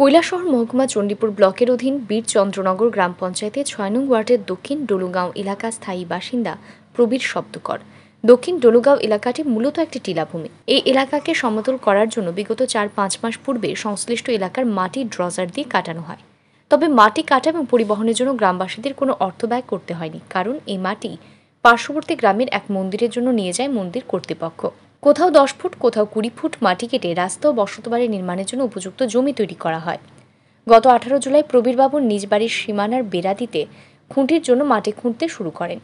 কৈলাসহর মহকুমা চণ্ডীপুর ব্লকের অধীন বীরচন্দ্রনগর গ্রাম পঞ্চায়েতে ছয় নং ওয়ার্ডের দক্ষিণ ডলুগাঁও এলাকা স্থায়ী বাসিন্দা প্রবীর শব্দকর দক্ষিণ ডলুগাঁও এলাকাটি মূলত একটি টিলাভূমি এই এলাকাকে সমতল করার জন্য বিগত চার পাঁচ মাস পূর্বে সংশ্লিষ্ট এলাকার মাটি ড্রজার দিয়ে কাটানো হয় তবে মাটি কাটা এবং পরিবহনের জন্য গ্রামবাসীদের কোনো অর্থ ব্যয় করতে হয়নি কারণ এই মাটি পার্শ্ববর্তী গ্রামের এক মন্দিরের জন্য নিয়ে যায় মন্দির কর্তৃপক্ষ কোথাও দশ ফুট কোথাও কুড়ি ফুট মাটি কেটে রাস্তা ও বসতবাড়ি নির্মাণের জন্য উপযুক্ত জমি তৈরি করা হয় গত আঠারো জুলাই প্রবীরবাবুর নিজ বাড়ির সীমানার বেড়া দিতে খুঁটির জন্য মাটি খুঁড়তে শুরু করেন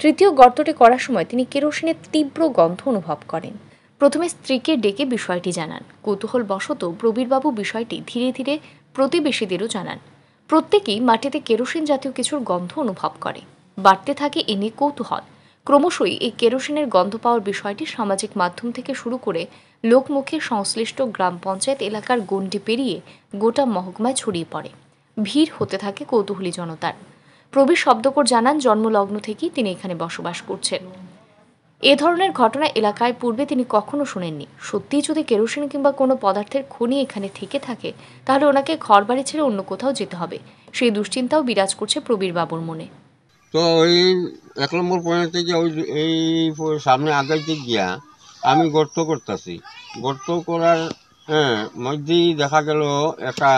তৃতীয় গর্তটি করার সময় তিনি কেরোসিনের তীব্র গন্ধ অনুভব করেন প্রথমে স্ত্রীকে ডেকে বিষয়টি জানান কৌতূহল বসত প্রবীরবাবু বিষয়টি ধীরে ধীরে প্রতিবেশীদেরও জানান প্রত্যেকেই মাটিতে কেরোসিন জাতীয় কিছুর গন্ধ অনুভব করে বাড়তে থাকে এনে কৌতূহল ক্রমশই এই কেরোসিনের গন্ধ পাওয়ার বিষয়টি সামাজিক মাধ্যম থেকে শুরু করে লোকমুখে সংশ্লিষ্ট গ্রাম পঞ্চায়েত এলাকার গণ্ডি পেরিয়ে গোটা মহকুমায় ছড়িয়ে পড়ে ভিড় হতে থাকে কৌতূহলী জনতার প্রবীর শব্দকর জানান জন্মলগ্ন থেকেই তিনি এখানে বসবাস করছেন এ ধরনের ঘটনা এলাকায় পূর্বে তিনি কখনো শোনেননি সত্যিই যদি কেরোসিন কিংবা কোনো পদার্থের খনি এখানে থেকে থাকে তাহলে ওনাকে ঘর বাড়ি ছেড়ে অন্য কোথাও যেতে হবে সেই দুশ্চিন্তাও বিরাজ করছে প্রবীর বাবুর মনে তো ওই এক নম্বর পয়েন্ট থেকে ওই এই সামনে আগাইতে গিয়া আমি গর্ত করতেছি গর্ত করার হ্যাঁ মধ্যেই দেখা গেল একটা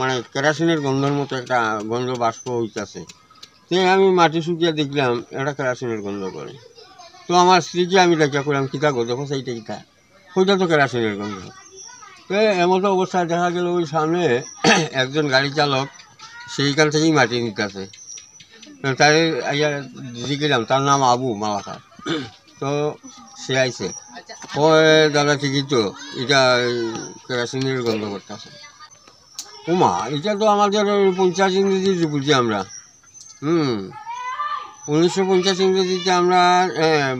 মানে কেরাসিনের গন্ধের মতো একটা গন্ধ বাষ্প হইতেছে তে আমি মাটি শুকিয়ে দেখলাম একটা কেরাসিনের গন্ধ করে তো আমার স্ত্রীকে আমি দেখা করলাম কিতা থাকো দেখো সেইটা কিতা ওইটা তো কেরাসিনের গন্ধ তো এমতো অবস্থায় দেখা গেল ওই সামনে একজন গাড়ি চালক সেইখান থেকেই মাটি নিতেছে তার দিদি গেলাম তার নাম আবু মালাকার তো সে আইছে কয় দাদা ঠিকই তো এটা কেরাসিনের গন্ধ করতেছে উমা এটা তো আমাদের পঞ্চাশ ইংরেজিতে বুঝি আমরা হুম উনিশশো পঞ্চাশ ইংরেজিতে আমরা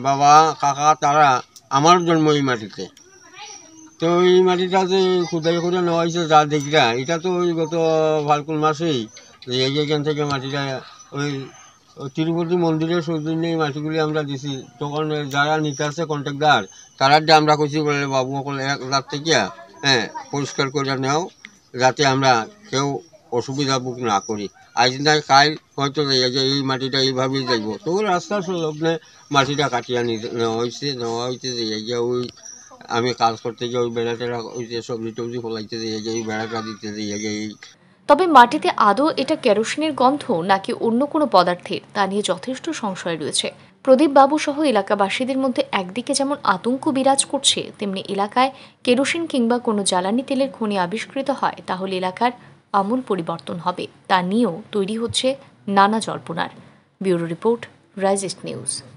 বাবা কাকা তারা আমার জন্ম এই মাটিতে তো এই মাটিটা যে খুদাই খুদে নেওয়া হয়েছে যা দেখিরা এটা তো ওই গত ফাল্কুন মাসেই যে এইখান থেকে মাটিটা ওই তিরুপতি মন্দিরের সৌজন্য এই মাটিগুলি আমরা দিছি তখন যারা নিতে আসে কন্ট্রাক্টার তারা আমরা কইছি বলে বাবু সকল এক রাত থেকে হ্যাঁ পরিষ্কার করে নেও যাতে আমরা কেউ অসুবিধা বুক না করি আজ না কাল হয়তো যে এই মাটিটা এইভাবেই যাইব তো রাস্তার সলগ্নে মাটিটা নিতে নেওয়া হয়েছে নেওয়া হয়েছে যে ওই আমি কাজ করতে গিয়ে ওই বেড়াটা ওই যে সবজি টবজি ফলাইতে যে এই বেড়াটা দিতে যে এই তবে মাটিতে আদৌ এটা কেরোসিনের গন্ধ নাকি অন্য কোনো পদার্থের তা নিয়ে যথেষ্ট সংশয় রয়েছে প্রদীপ বাবু সহ এলাকাবাসীদের মধ্যে একদিকে যেমন আতঙ্ক বিরাজ করছে তেমনি এলাকায় কেরোসিন কিংবা কোনো জ্বালানি তেলের খনি আবিষ্কৃত হয় তাহলে এলাকার আমূল পরিবর্তন হবে তা নিয়েও তৈরি হচ্ছে নানা জল্পনার ব্যুরো রিপোর্ট রাইজেস্ট নিউজ